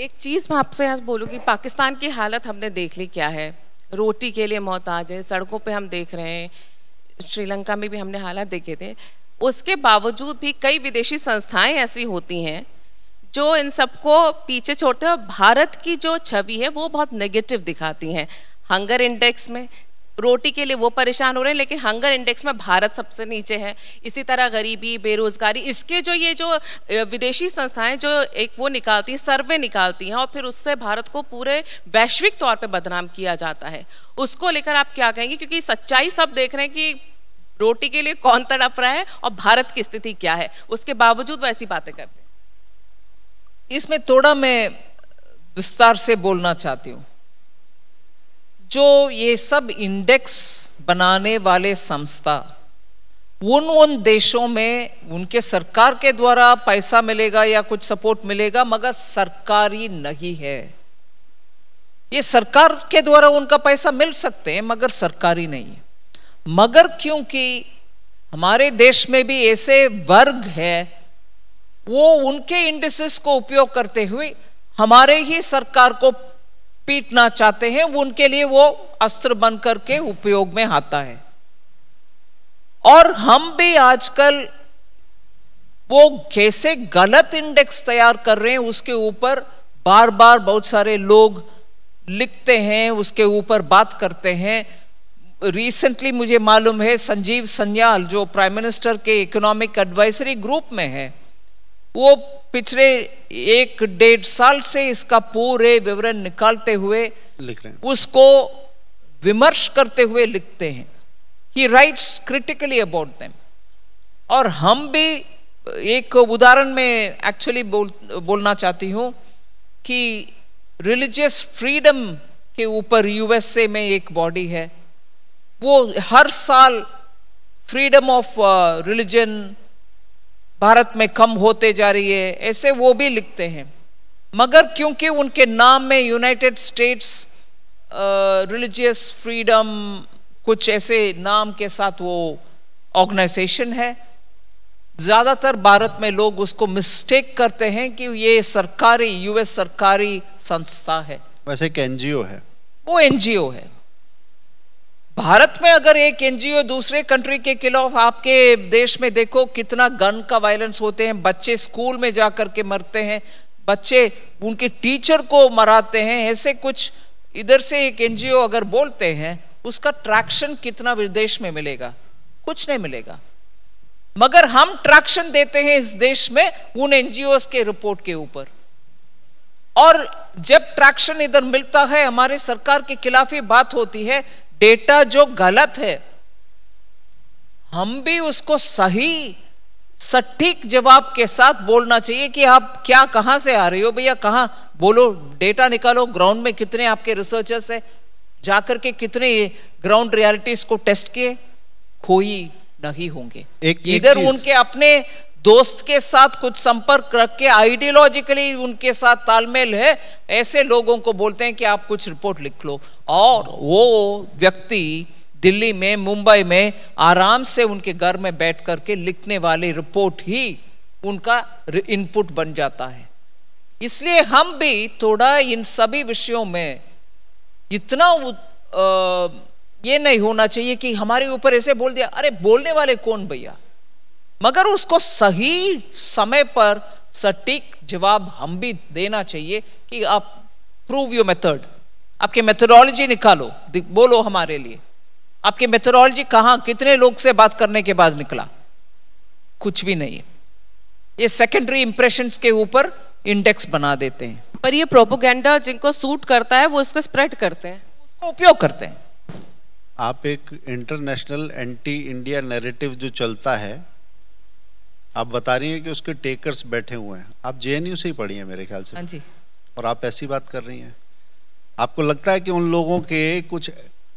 एक चीज़ मैं आपसे यहाँ बोलूँगी पाकिस्तान की हालत हमने देख ली क्या है रोटी के लिए मोहताज है सड़कों पे हम देख रहे हैं श्रीलंका में भी हमने हालात देखे थे उसके बावजूद भी कई विदेशी संस्थाएं ऐसी होती हैं जो इन सबको पीछे छोड़ते हैं और भारत की जो छवि है वो बहुत नेगेटिव दिखाती हैं हंगर इंडेक्स में रोटी के लिए वो परेशान हो रहे हैं लेकिन हंगर इंडेक्स में भारत सबसे नीचे है इसी तरह गरीबी बेरोजगारी इसके जो ये जो विदेशी संस्थाएं जो एक वो निकालती हैं सर्वे निकालती हैं और फिर उससे भारत को पूरे वैश्विक तौर पे बदनाम किया जाता है उसको लेकर आप क्या कहेंगे क्योंकि सच्चाई सब देख रहे हैं कि रोटी के लिए कौन तड़प रहा है और भारत की स्थिति क्या है उसके बावजूद वो ऐसी बातें करते हैं इसमें थोड़ा मैं विस्तार से बोलना चाहती हूँ जो ये सब इंडेक्स बनाने वाले संस्था उन उन देशों में उनके सरकार के द्वारा पैसा मिलेगा या कुछ सपोर्ट मिलेगा मगर सरकारी नहीं है ये सरकार के द्वारा उनका पैसा मिल सकते हैं मगर सरकारी नहीं है मगर क्योंकि हमारे देश में भी ऐसे वर्ग है वो उनके इंडिसेस को उपयोग करते हुए हमारे ही सरकार को पीटना चाहते हैं वो उनके लिए वो अस्त्र बन करके उपयोग में आता है और हम भी आजकल वो कैसे गलत इंडेक्स तैयार कर रहे हैं उसके ऊपर बार बार बहुत सारे लोग लिखते हैं उसके ऊपर बात करते हैं रिसेंटली मुझे मालूम है संजीव सन्याल जो प्राइम मिनिस्टर के इकोनॉमिक एडवाइजरी ग्रुप में है वो पिछले एक डेढ़ साल से इसका पूरे विवरण निकालते हुए लिख रहे हैं उसको विमर्श करते हुए लिखते हैं he writes critically about them और हम भी एक उदाहरण में एक्चुअली बोल बोलना चाहती हूं कि रिलीजियस फ्रीडम के ऊपर यूएसए में एक बॉडी है वो हर साल फ्रीडम ऑफ रिलीजन भारत में कम होते जा रही है ऐसे वो भी लिखते हैं मगर क्योंकि उनके नाम में यूनाइटेड स्टेट्स रिलीजियस फ्रीडम कुछ ऐसे नाम के साथ वो ऑर्गेनाइजेशन है ज़्यादातर भारत में लोग उसको मिस्टेक करते हैं कि ये सरकारी यूएस सरकारी संस्था है वैसे एक एनजीओ है वो एनजीओ है भारत में अगर एक एनजीओ दूसरे कंट्री के खिलाफ आपके देश में देखो कितना गन का वायलेंस होते हैं बच्चे स्कूल में जा करके मरते हैं बच्चे उनके टीचर को मराते हैं ऐसे कुछ इधर से एक एनजीओ अगर बोलते हैं उसका ट्रैक्शन कितना विदेश में मिलेगा कुछ नहीं मिलेगा मगर हम ट्रैक्शन देते हैं इस देश में उन एनजीओ के रिपोर्ट के ऊपर और जब ट्रैक्शन इधर मिलता है हमारे सरकार के खिलाफ ही बात होती है डेटा जो गलत है हम भी उसको सही सटीक जवाब के साथ बोलना चाहिए कि आप क्या कहां से आ रहे हो भैया कहां बोलो डेटा निकालो ग्राउंड में कितने आपके रिसर्चर्स है जाकर के कितने ग्राउंड रियलिटीज को टेस्ट किए खोई नहीं होंगे इधर उनके अपने दोस्त के साथ कुछ संपर्क रख के आइडियोलॉजिकली उनके साथ तालमेल है ऐसे लोगों को बोलते हैं कि आप कुछ रिपोर्ट लिख लो और वो व्यक्ति दिल्ली में मुंबई में आराम से उनके घर में बैठ करके लिखने वाली रिपोर्ट ही उनका इनपुट बन जाता है इसलिए हम भी थोड़ा इन सभी विषयों में इतना ये नहीं होना चाहिए कि हमारे ऊपर ऐसे बोल दिया अरे बोलने वाले कौन भैया मगर उसको सही समय पर सटीक जवाब हम भी देना चाहिए कि आप प्रूव योर मेथड आपके मेथोडोलॉजी निकालो बोलो हमारे लिए आपके मेथोडोलॉजी कहां कितने लोग से बात करने के बाद निकला कुछ भी नहीं है ये सेकेंडरी इंप्रेशन के ऊपर इंडेक्स बना देते हैं पर ये प्रोपोगेंडा जिनको सूट करता है वो इसको स्प्रेड करते हैं उसको उपयोग करते हैं आप एक इंटरनेशनल एंटी इंडिया नैरेटिव जो चलता है आप बता रही हैं कि उसके टेकर्स बैठे हुए हैं आप जे से ही पढ़ी हैं मेरे ख्याल से हाँ जी और आप ऐसी बात कर रही हैं आपको लगता है कि उन लोगों के कुछ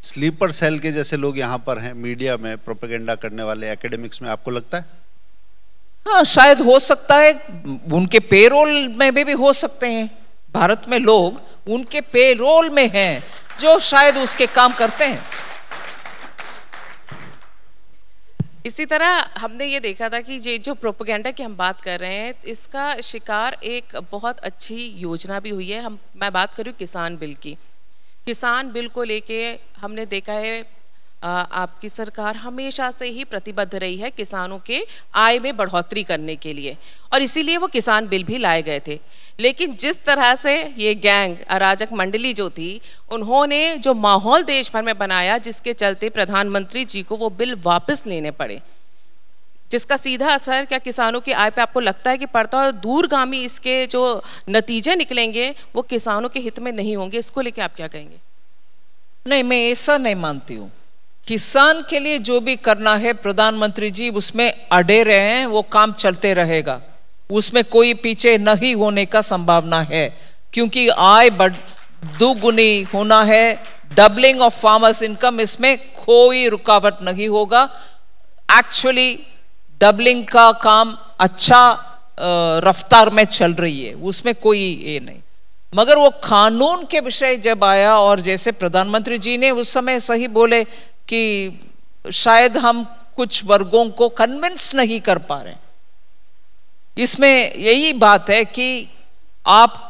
स्लीपर सेल के जैसे लोग यहाँ पर हैं मीडिया में प्रोपेगेंडा करने वाले एकेडमिक्स में आपको लगता है हाँ शायद हो सकता है उनके पेरोल में भी, भी हो सकते हैं भारत में लोग उनके पेरोल में हैं जो शायद उसके काम करते हैं इसी तरह हमने ये देखा था कि ये जो प्रोपोगेंडा की हम बात कर रहे हैं इसका शिकार एक बहुत अच्छी योजना भी हुई है हम मैं बात करूँ किसान बिल की किसान बिल को लेके हमने देखा है आपकी सरकार हमेशा से ही प्रतिबद्ध रही है किसानों के आय में बढ़ोतरी करने के लिए और इसीलिए वो किसान बिल भी लाए गए थे लेकिन जिस तरह से ये गैंग अराजक मंडली जो थी उन्होंने जो माहौल देश भर में बनाया जिसके चलते प्रधानमंत्री जी को वो बिल वापस लेने पड़े जिसका सीधा असर क्या किसानों की आय पे आपको लगता है कि पड़ता है दूरगामी इसके जो नतीजे निकलेंगे वो किसानों के हित में नहीं होंगे इसको लेके आप क्या कहेंगे नहीं मैं ऐसा नहीं मानती हूँ किसान के लिए जो भी करना है प्रधानमंत्री जी उसमें अड़े रहे हैं वो काम चलते रहेगा उसमें कोई पीछे नहीं होने का संभावना है क्योंकि आय बढ़ दुगुनी होना है डबलिंग ऑफ फार्मर्स इनकम इसमें कोई रुकावट नहीं होगा एक्चुअली डबलिंग का काम अच्छा रफ्तार में चल रही है उसमें कोई ये नहीं मगर वो कानून के विषय जब आया और जैसे प्रधानमंत्री जी ने उस समय सही बोले कि शायद हम कुछ वर्गों को कन्विंस नहीं कर पा रहे इसमें यही बात है कि आप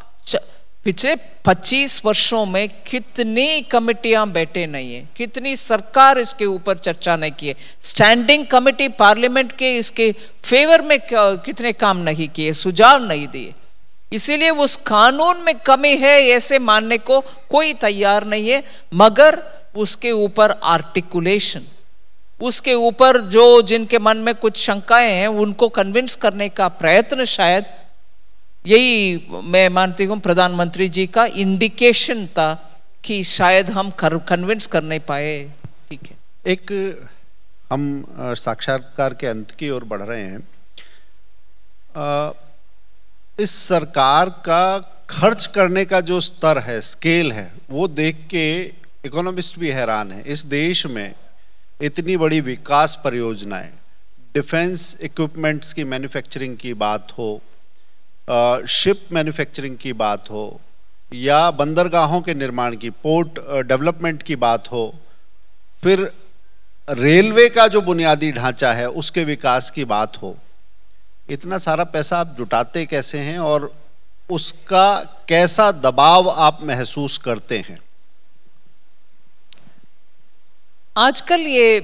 पिछले 25 वर्षों में कितनी कमिटियां बैठे नहीं है कितनी सरकार इसके ऊपर चर्चा नहीं की है स्टैंडिंग कमिटी पार्लियामेंट के इसके फेवर में कितने काम नहीं किए सुझाव नहीं दिए इसीलिए उस कानून में कमी है ऐसे मानने को कोई तैयार नहीं है मगर उसके ऊपर आर्टिकुलेशन उसके ऊपर जो जिनके मन में कुछ शंकाएं हैं उनको कन्विंस करने का प्रयत्न शायद यही मैं मानती हूं प्रधानमंत्री जी का इंडिकेशन था कि शायद हम कर, कन्विंस कर नहीं पाए ठीक है एक हम साक्षात्कार के अंत की ओर बढ़ रहे हैं आ, इस सरकार का खर्च करने का जो स्तर है स्केल है वो देख के इकोनॉमिस्ट भी हैरान है इस देश में इतनी बड़ी विकास परियोजनाएं डिफेंस इक्विपमेंट्स की मैन्युफैक्चरिंग की बात हो शिप मैन्युफैक्चरिंग की बात हो या बंदरगाहों के निर्माण की पोर्ट डेवलपमेंट की बात हो फिर रेलवे का जो बुनियादी ढांचा है उसके विकास की बात हो इतना सारा पैसा आप जुटाते कैसे हैं और उसका कैसा दबाव आप महसूस करते हैं आजकल ये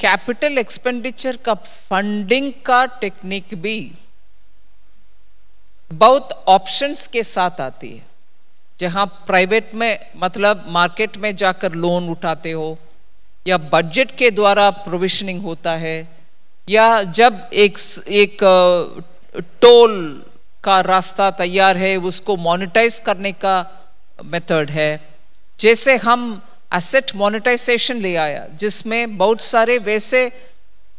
कैपिटल एक्सपेंडिचर का फंडिंग का टेक्निक भी बहुत ऑप्शंस के साथ आती है जहां प्राइवेट में मतलब मार्केट में जाकर लोन उठाते हो या बजट के द्वारा प्रोविशनिंग होता है या जब एक एक टोल का रास्ता तैयार है उसको मोनिटाइज करने का मेथड है जैसे हम एसेट मोनेटाइजेशन ले आया जिसमें बहुत सारे वैसे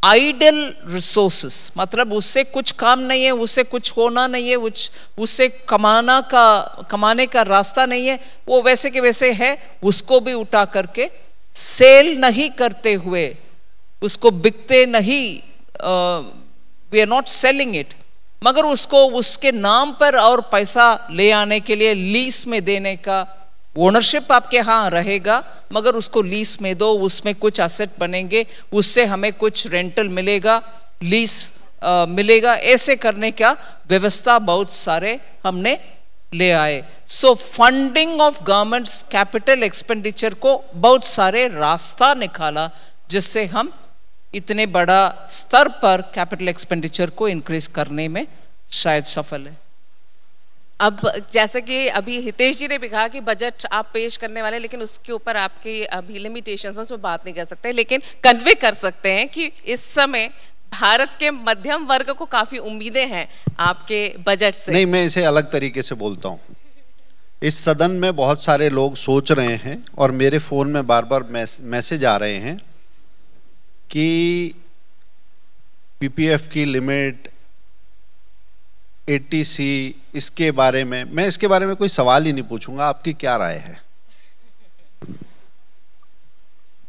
आइडल रिसोर्सेस मतलब उससे कुछ काम नहीं है उससे कुछ होना नहीं है उस उससे कमाना का कमाने का रास्ता नहीं है वो वैसे के वैसे है उसको भी उठा करके सेल नहीं करते हुए उसको बिकते नहीं we are not selling it मगर उसको उसके नाम पर और पैसा ले आने के लिए लीस में देने का ओनरशिप आपके यहाँ रहेगा मगर उसको लीस में दो उसमें कुछ असेट बनेंगे उससे हमें कुछ रेंटल मिलेगा लीस मिलेगा ऐसे करने का व्यवस्था बहुत सारे हमने ले आए so funding of government's capital expenditure को बहुत सारे रास्ता निकाला जिससे हम इतने बड़ा स्तर पर कैपिटल एक्सपेंडिचर को इंक्रीज करने में शायद सफल है अब जैसा कि अभी हितेश जी ने भी कहा कि बजट आप पेश करने वाले लेकिन उसके ऊपर आपके अभी लिमिटेशन है उसमें बात नहीं कर सकते लेकिन कन्वे कर सकते हैं कि इस समय भारत के मध्यम वर्ग को काफी उम्मीदें हैं आपके बजट से नहीं मैं इसे अलग तरीके से बोलता हूँ इस सदन में बहुत सारे लोग सोच रहे हैं और मेरे फ़ोन में बार बार मैसेज आ रहे हैं कि पीपीएफ की लिमिट एटीसी इसके बारे में मैं इसके बारे में कोई सवाल ही नहीं पूछूंगा आपकी क्या राय है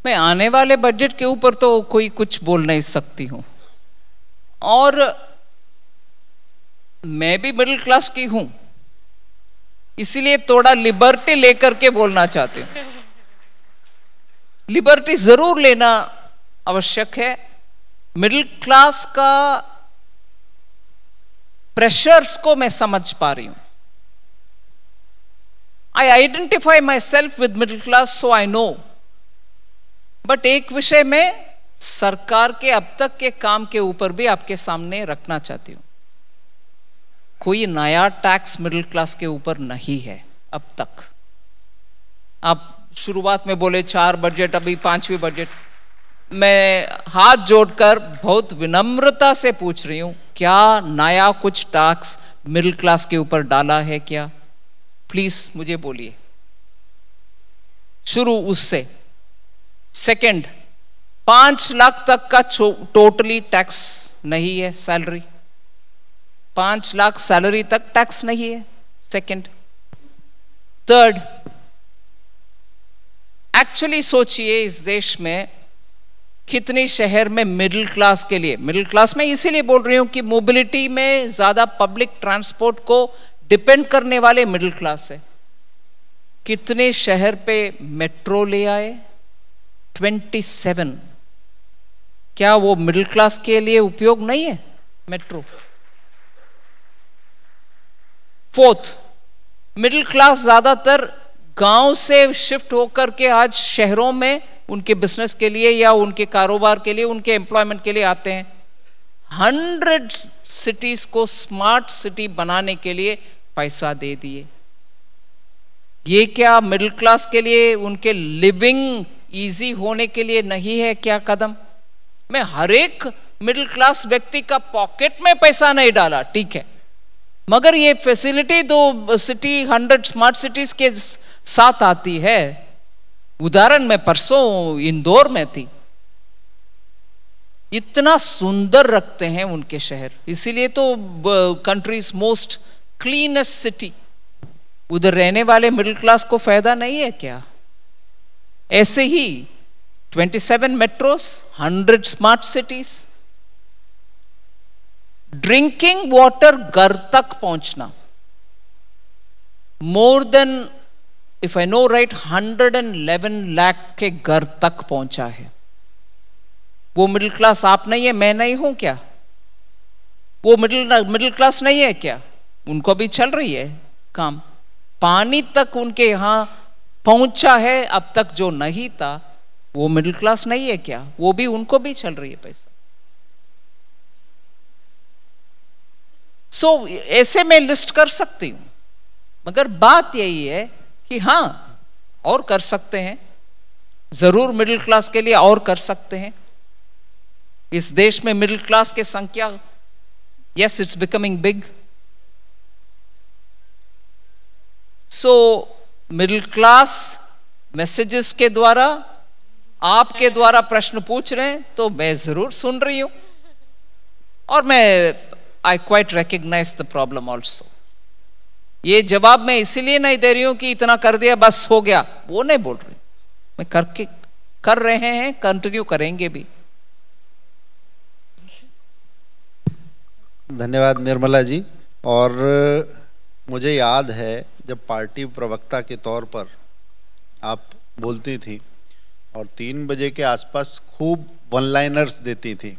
मैं आने वाले बजट के ऊपर तो कोई कुछ बोल नहीं सकती हूं और मैं भी मिडिल क्लास की हूं इसलिए थोड़ा लिबर्टी लेकर के बोलना चाहती हूं लिबर्टी जरूर लेना आवश्यक है मिडिल क्लास का प्रेशर्स को मैं समझ पा रही हूं I identify myself with middle class so I know but एक विषय में सरकार के अब तक के काम के ऊपर भी आपके सामने रखना चाहती हूं कोई नया टैक्स मिडिल क्लास के ऊपर नहीं है अब तक आप शुरुआत में बोले चार बजट अभी पांचवी बजट मैं हाथ जोड़कर बहुत विनम्रता से पूछ रही हूं क्या नया कुछ टैक्स मिडिल क्लास के ऊपर डाला है क्या प्लीज मुझे बोलिए शुरू उससे सेकंड पांच लाख तक का टोटली टैक्स नहीं है सैलरी पांच लाख सैलरी तक टैक्स नहीं है सेकंड थर्ड एक्चुअली सोचिए इस देश में कितने शहर में मिडिल क्लास के लिए मिडिल क्लास में इसीलिए बोल रही हूं कि मोबिलिटी में ज़्यादा पब्लिक ट्रांसपोर्ट को डिपेंड करने वाले मिडिल क्लास है कितने शहर पे मेट्रो ले आए 27 क्या वो मिडिल क्लास के लिए उपयोग नहीं है मेट्रो फोर्थ मिडिल क्लास ज़्यादातर गांव से शिफ्ट होकर के आज शहरों में उनके बिजनेस के लिए या उनके कारोबार के लिए उनके एम्प्लॉयमेंट के लिए आते हैं हंड्रेड सिटीज को स्मार्ट सिटी बनाने के लिए पैसा दे दिए ये क्या मिडिल क्लास के लिए उनके लिविंग इजी होने के लिए नहीं है क्या कदम मैं हर एक मिडिल क्लास व्यक्ति का पॉकेट में पैसा नहीं डाला ठीक है मगर ये फैसिलिटी दो सिटी हंड्रेड स्मार्ट सिटीज के साथ आती है उदाहरण में परसों इंदौर में थी इतना सुंदर रखते हैं उनके शहर इसीलिए तो कंट्रीज मोस्ट क्लीनेस्ट सिटी उधर रहने वाले मिडिल क्लास को फायदा नहीं है क्या ऐसे ही 27 metros 100 smart cities drinking water घर तक पहुंचना more than if I know right hundred and eleven lakh के घर तक पहुंचा है वो मिडिल क्लास आप नहीं है मैं नहीं हूं क्या वो मिडिल मिडिल क्लास नहीं है क्या उनको भी चल रही है काम पानी तक उनके यहां पहुंचा है अब तक जो नहीं था वो मिडिल क्लास नहीं है क्या वो भी उनको भी चल रही है पैसा सो so, ऐसे मैं लिस्ट कर सकती हूं मगर बात यही है कि हाँ और कर सकते हैं जरूर मिडिल क्लास के लिए और कर सकते हैं इस देश में मिडिल क्लास की संख्या yes it's becoming big so middle class messages के द्वारा आपके द्वारा प्रश्न पूछ रहे हैं तो मैं जरूर सुन रही हूं और मैं I quite recognize the problem also ये जवाब मैं इसलिए नहीं दे रही हूं कि इतना कर दिया बस हो गया वो नहीं बोल रही मैं करके कर रहे हैं कंटिन्यू करेंगे भी धन्यवाद निर्मला जी और मुझे याद है जब पार्टी प्रवक्ता के तौर पर आप बोलती थी और तीन बजे के आसपास खूब वन लाइनर्स देती थी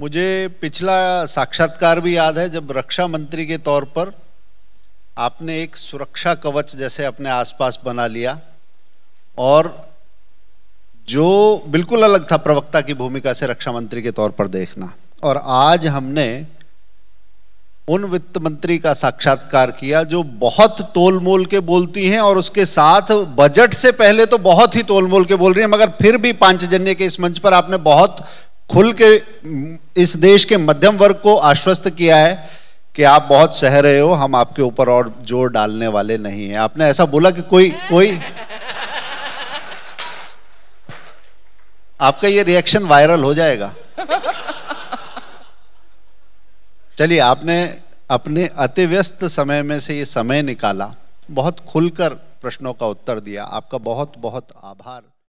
मुझे पिछला साक्षात्कार भी याद है जब रक्षा मंत्री के तौर पर आपने एक सुरक्षा कवच जैसे अपने आसपास बना लिया और जो बिल्कुल अलग था प्रवक्ता की भूमिका से रक्षा मंत्री के तौर पर देखना और आज हमने उन वित्त मंत्री का साक्षात्कार किया जो बहुत तोल मोल के बोलती हैं और उसके साथ बजट से पहले तो बहुत ही तोल मोल के बोल रही हैं मगर फिर भी पांचजन्य के इस मंच पर आपने बहुत खुल के इस देश के मध्यम वर्ग को आश्वस्त किया है कि आप बहुत सह रहे हो हम आपके ऊपर और जोर डालने वाले नहीं हैं आपने ऐसा बोला कि कोई कोई आपका ये रिएक्शन वायरल हो जाएगा चलिए आपने अपने अति व्यस्त समय में से ये समय निकाला बहुत खुलकर प्रश्नों का उत्तर दिया आपका बहुत बहुत आभार